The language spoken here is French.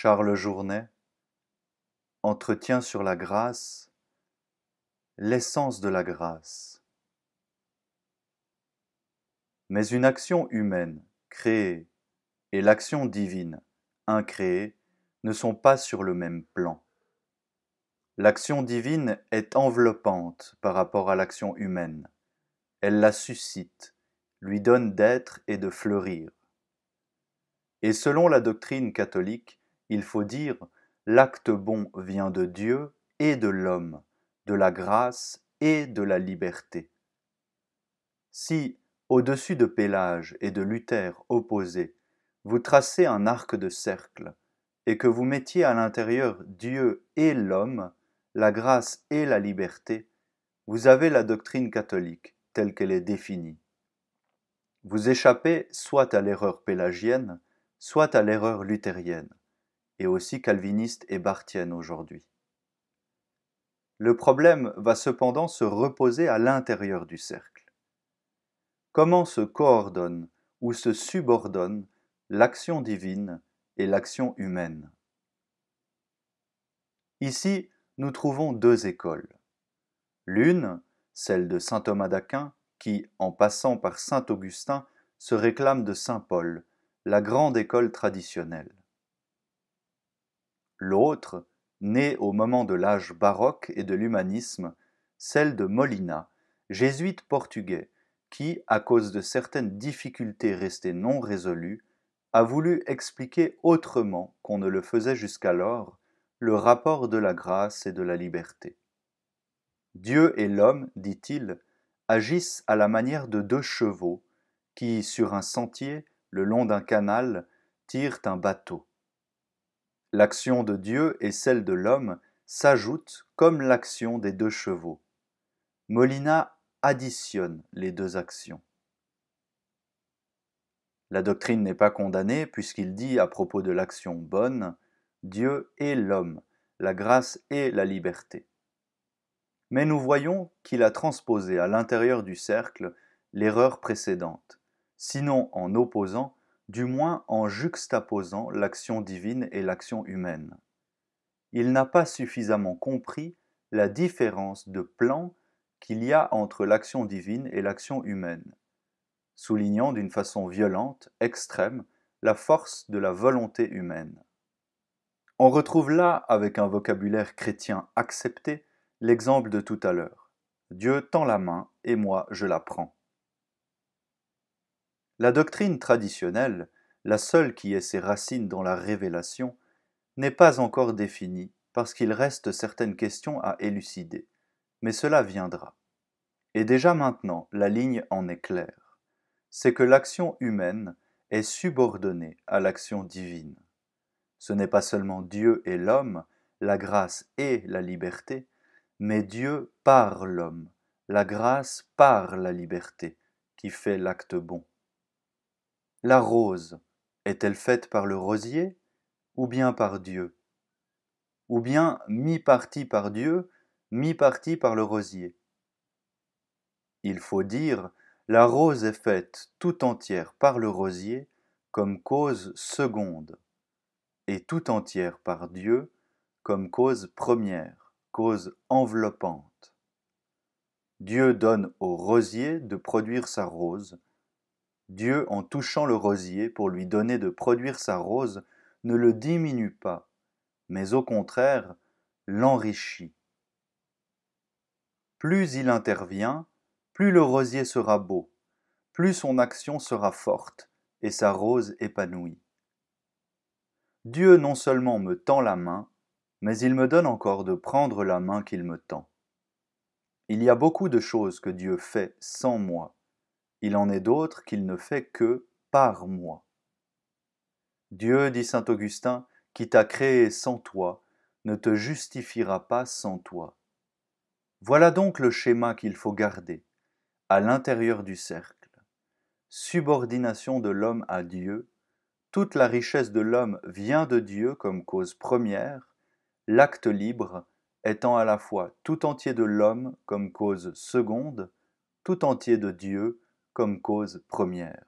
Charles Journet, Entretien sur la grâce, l'essence de la grâce. Mais une action humaine, créée, et l'action divine, incréée, ne sont pas sur le même plan. L'action divine est enveloppante par rapport à l'action humaine. Elle la suscite, lui donne d'être et de fleurir. Et selon la doctrine catholique, il faut dire l'acte bon vient de Dieu et de l'homme, de la grâce et de la liberté. Si, au-dessus de Pélage et de Luther opposés, vous tracez un arc de cercle, et que vous mettiez à l'intérieur Dieu et l'homme, la grâce et la liberté, vous avez la doctrine catholique telle qu'elle est définie. Vous échappez soit à l'erreur pélagienne, soit à l'erreur luthérienne et aussi calviniste et bartienne aujourd'hui. Le problème va cependant se reposer à l'intérieur du cercle. Comment se coordonne ou se subordonne l'action divine et l'action humaine Ici, nous trouvons deux écoles. L'une, celle de saint Thomas d'Aquin, qui, en passant par saint Augustin, se réclame de saint Paul, la grande école traditionnelle l'autre, née au moment de l'âge baroque et de l'humanisme, celle de Molina, jésuite portugais, qui, à cause de certaines difficultés restées non résolues, a voulu expliquer autrement qu'on ne le faisait jusqu'alors le rapport de la grâce et de la liberté. Dieu et l'homme, dit-il, agissent à la manière de deux chevaux qui, sur un sentier, le long d'un canal, tirent un bateau. L'action de Dieu et celle de l'homme s'ajoutent comme l'action des deux chevaux. Molina additionne les deux actions. La doctrine n'est pas condamnée puisqu'il dit à propos de l'action bonne Dieu et l'homme, la grâce et la liberté. Mais nous voyons qu'il a transposé à l'intérieur du cercle l'erreur précédente, sinon en opposant, du moins en juxtaposant l'action divine et l'action humaine. Il n'a pas suffisamment compris la différence de plan qu'il y a entre l'action divine et l'action humaine, soulignant d'une façon violente, extrême, la force de la volonté humaine. On retrouve là, avec un vocabulaire chrétien accepté, l'exemple de tout à l'heure. Dieu tend la main et moi je la prends. La doctrine traditionnelle, la seule qui ait ses racines dans la révélation, n'est pas encore définie parce qu'il reste certaines questions à élucider, mais cela viendra. Et déjà maintenant, la ligne en est claire. C'est que l'action humaine est subordonnée à l'action divine. Ce n'est pas seulement Dieu et l'homme, la grâce et la liberté, mais Dieu par l'homme, la grâce par la liberté, qui fait l'acte bon. La rose est-elle faite par le rosier ou bien par Dieu Ou bien mi-partie par Dieu, mi-partie par le rosier Il faut dire la rose est faite tout entière par le rosier comme cause seconde, et tout entière par Dieu comme cause première, cause enveloppante. Dieu donne au rosier de produire sa rose, Dieu, en touchant le rosier pour lui donner de produire sa rose, ne le diminue pas, mais au contraire l'enrichit. Plus il intervient, plus le rosier sera beau, plus son action sera forte et sa rose épanouie. Dieu non seulement me tend la main, mais il me donne encore de prendre la main qu'il me tend. Il y a beaucoup de choses que Dieu fait sans moi, il en est d'autres qu'il ne fait que par moi. Dieu, dit saint Augustin, qui t'a créé sans toi, ne te justifiera pas sans toi. Voilà donc le schéma qu'il faut garder, à l'intérieur du cercle. Subordination de l'homme à Dieu, toute la richesse de l'homme vient de Dieu comme cause première, l'acte libre étant à la fois tout entier de l'homme comme cause seconde, tout entier de Dieu comme cause première.